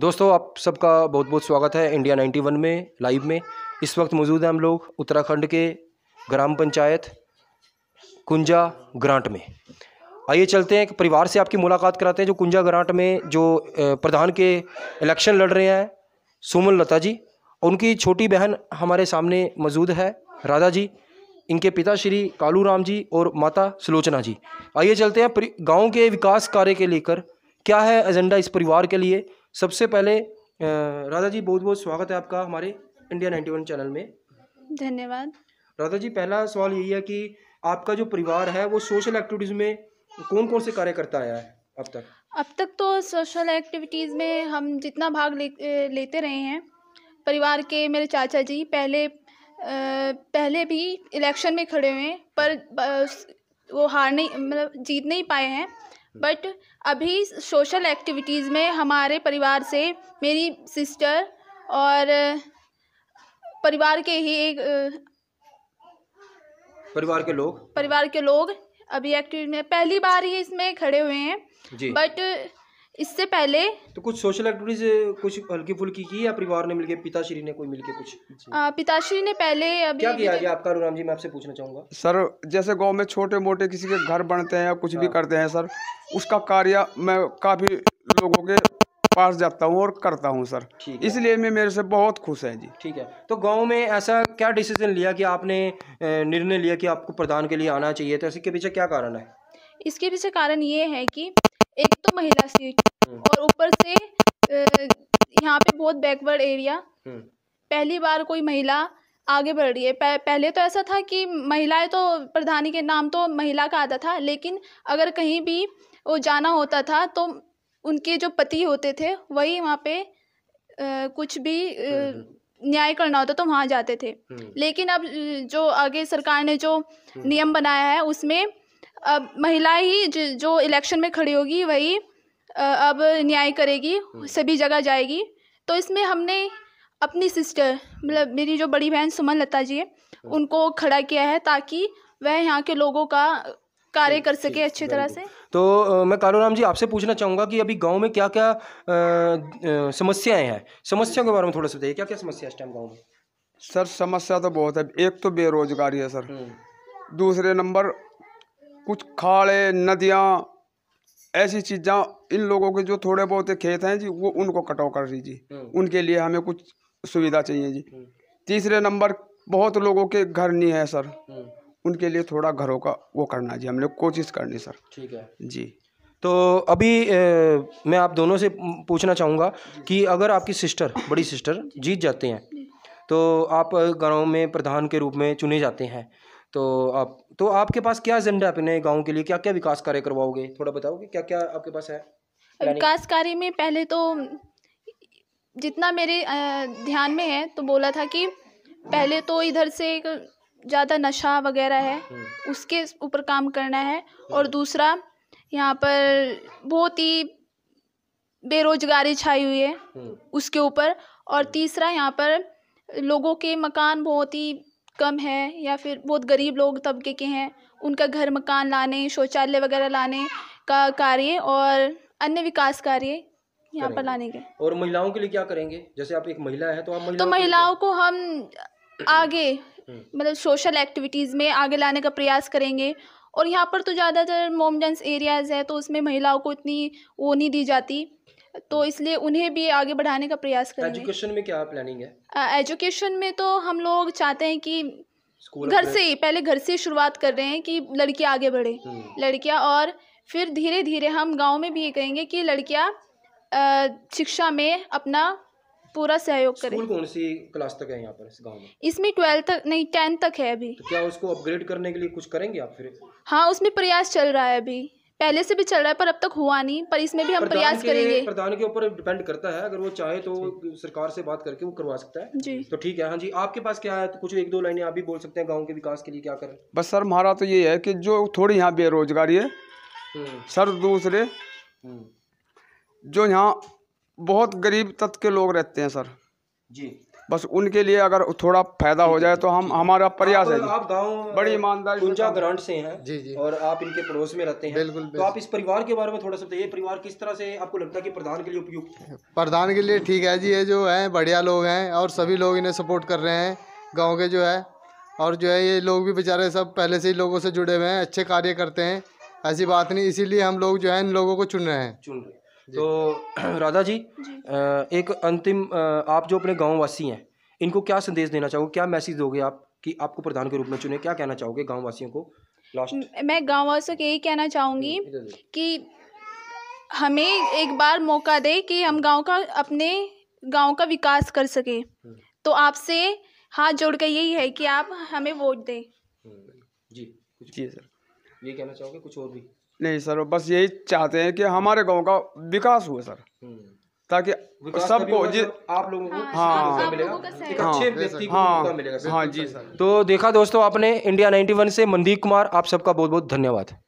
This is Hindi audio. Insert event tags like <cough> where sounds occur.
दोस्तों आप सबका बहुत बहुत स्वागत है इंडिया 91 में लाइव में इस वक्त मौजूद हैं हम लोग उत्तराखंड के ग्राम पंचायत कुंजा ग्रांट में आइए चलते हैं एक परिवार से आपकी मुलाकात कराते हैं जो कुंजा ग्रांट में जो प्रधान के इलेक्शन लड़ रहे हैं सुमन लता जी उनकी छोटी बहन हमारे सामने मौजूद है राधा जी इनके पिता श्री कालू राम जी और माता सुलोचना जी आइए चलते हैं गांव के विकास कार्य के लेकर क्या है एजेंडा इस परिवार के लिए सबसे पहले राधा जी बहुत बहुत स्वागत है आपका हमारे इंडिया नाइन्टी वन चैनल में धन्यवाद राधा जी पहला सवाल यही है कि आपका जो परिवार है वो सोशल एक्टिविटीज़ में कौन कौन से कार्य करता आया है अब तक अब तक तो सोशल एक्टिविटीज़ में हम जितना भाग ले, लेते रहे हैं परिवार के मेरे चाचा जी पहले आ, पहले भी इलेक्शन में खड़े हुए हैं पर वो हार नहीं मतलब जीत नहीं पाए हैं बट अभी सोशल एक्टिविटीज़ में हमारे परिवार से मेरी सिस्टर और परिवार के ही एक परिवार के लोग परिवार के लोग अभी एक्टिविटी में पहली बार ही इसमें खड़े हुए हैं बट इससे पहले तो कुछ सोशल एक्टिविटीज कुछ हल्की फुल्की की या परिवार ने मिलके पिताश्री ने कोई मिलके कुछ पिताश्री ने पहले अभी क्या किया गया आपका अनुराम जी मैं आपसे पूछना चाहूंगा सर जैसे गांव में छोटे मोटे किसी के घर बनते हैं या कुछ हाँ। भी करते हैं सर उसका कार्य मैं काफी लोगों के पास जाता हूँ और करता हूँ सर इसलिए मैं मेरे से बहुत खुश है जी ठीक है तो गांव में ऐसा क्या डिसीजन लिया कि आपने निर्णय लिया कि आपको प्रधान के लिए आना चाहिए तो इसके पीछे क्या कारण है इसके पीछे कारण ये है कि एक तो महिला सीट हम्म। और ऊपर से यहाँ पे बहुत बैकवर्ड हम्म। एरिया पहली बार कोई महिला आगे बढ़ रही है पह, पहले तो ऐसा था कि महिलाएं तो प्रधानी के नाम तो महिला का आता था लेकिन अगर कहीं भी वो जाना होता था तो उनके जो पति होते थे वही वहाँ पे आ, कुछ भी हम्म, न्याय करना होता तो वहाँ जाते थे लेकिन अब जो आगे सरकार ने जो नियम बनाया है उसमें अब महिला ही जो इलेक्शन में खड़ी होगी वही अब न्याय करेगी हम्म। सभी जगह जाएगी तो इसमें हमने अपनी सिस्टर मतलब मेरी जो बड़ी बहन सुमन लता जी है हाँ। उनको खड़ा किया है ताकि वह यहाँ के लोगों का कार्य कर सके अच्छे तरह से तो आ, मैं कालू राम जी आपसे पूछना चाहूँगा कि अभी गांव में क्या क्या समस्याएं हैं समस्याओं के बारे में थोड़ा सा बताइए क्या क्या समस्या इस टाइम गाँव में सर समस्या तो बहुत है एक तो बेरोजगारी है सर हम्म। दूसरे नंबर कुछ खाड़े नदियाँ ऐसी चीज़ा इन लोगों के जो थोड़े बहुत खेत हैं जी वो उनको कटाव कर दीजिए हम्म। उनके लिए हमें कुछ सुविधा चाहिए जी हम्म। तीसरे नंबर बहुत लोगों के घर नहीं है सर हम्म। उनके लिए थोड़ा घरों का वो करना जी हम लोग कोशिश करनी सर ठीक है जी तो अभी ए, मैं आप दोनों से पूछना चाहूँगा कि अगर आपकी सिस्टर बड़ी सिस्टर जीत जाते हैं तो आप गाँव में प्रधान के रूप में चुने जाते हैं तो आप तो आपके पास क्या एजेंडा अपने गाँव के लिए क्या क्या विकास कार्य करवाओगे थोड़ा बताओगे क्या क्या आपके पास है विकास कार्य में पहले तो जितना मेरे ध्यान में है तो बोला था कि पहले तो इधर से ज़्यादा नशा वगैरह है हम्म। उसके ऊपर काम करना है हम्म। और दूसरा यहाँ पर बहुत ही बेरोजगारी छाई हुई है हम्म। उसके ऊपर और तीसरा यहाँ पर लोगों के मकान बहुत ही कम है या फिर बहुत गरीब लोग तबके के हैं उनका घर मकान लाने शौचालय वगैरह लाने का कार्य और अन्य विकास कार्य यहाँ पर लाने के और महिलाओं के लिए क्या करेंगे जैसे आप एक महिला है तो आप महिलाओं तो महिलाओं को हम आगे हम्म। मतलब सोशल एक्टिविटीज़ में आगे लाने का प्रयास करेंगे और यहाँ पर तो ज़्यादातर मोमडेंस एरियाज़ है तो उसमें महिलाओं को इतनी वो नहीं दी जाती तो इसलिए उन्हें भी आगे बढ़ाने का प्रयास करें एजुकेशन में क्या प्लानिंग है एजुकेशन में तो हम लोग चाहते हैं कि घर से ही पहले घर से शुरुआत कर रहे हैं कि लड़कियाँ आगे बढ़े हम्म। लड़कियाँ और फिर धीरे धीरे हम गांव में भी ये कहेंगे कि लड़कियाँ शिक्षा में अपना पूरा सहयोग करें कौन सी क्लास तक है यहाँ पर इस गांव में इसमें ट्वेल्थ तक नहीं टेंथ तक है अभी तो क्या उसको अपग्रेड करने के लिए कुछ करेंगे आप फिर हाँ उसमें प्रयास चल रहा है अभी पहले से भी चल रहा है पर अब तक हुआ नहीं पर इसमें भी हम प्रयास करेंगे प्रधान के ऊपर डिपेंड करता है अगर वो चाहे तो सरकार से बात करके वो करवा सकता है जी तो ठीक है हाँ जी आपके पास क्या है तो कुछ एक दो लाइनें आप भी बोल सकते हैं गाँव के विकास के लिए क्या करें बस सर हमारा तो ये है कि जो थोड़ी यहाँ बेरोजगारी है हम्म। सर दूसरे हम्म। जो यहाँ बहुत गरीब तत्व के लोग रहते हैं सर जी बस उनके लिए अगर थोड़ा फायदा हो जाए तो हम हमारा प्रयास है आप गाँव बड़ी ईमानदारी ऊंचा ग्रांट से हैं जी जी और आप इनके पड़ोस में रहते हैं बिल्कुल तो आप इस परिवार के बारे में थोड़ा सा बताइए परिवार किस तरह से आपको लगता है कि प्रधान के लिए उपयुक्त है प्रधान के लिए ठीक है जी ये जो है बढ़िया लोग हैं और सभी लोग इन्हें सपोर्ट कर रहे हैं गाँव के जो है और जो है ये लोग भी बेचारे सब पहले से ही लोगों से जुड़े हुए हैं अच्छे कार्य करते हैं ऐसी बात नहीं इसीलिए हम लोग जो है इन लोगों को चुन रहे हैं चुन रहे हैं तो <clears throat> राधा जी, जी एक अंतिम आप जो अपने गाँव वासी हैं इनको क्या संदेश देना चाहोगे क्या मैसेज दोगे आप कि आपको प्रधान के रूप में चुने क्या कहना चाहोगे गाँव वासियों को लास्ट मैं गाँव वासियों को यही कहना चाहूँगी कि हमें एक बार मौका दे कि हम गांव का अपने गांव का विकास कर सके हम्म। तो आपसे हाथ जोड़ कर यही है कि आप हमें वोट दें हम्म। जी कुछ जी सर ये कहना चाहोगे कुछ और भी नहीं सर बस यही चाहते हैं कि हमारे गांव का विकास हुए सर हम्म। ताकि सबको आप लोगों को हाँ हाँ हाँ हाँ, हाँ।, हाँ जी सर तो देखा दोस्तों आपने इंडिया 91 से मनदीप कुमार आप सबका बहुत बहुत धन्यवाद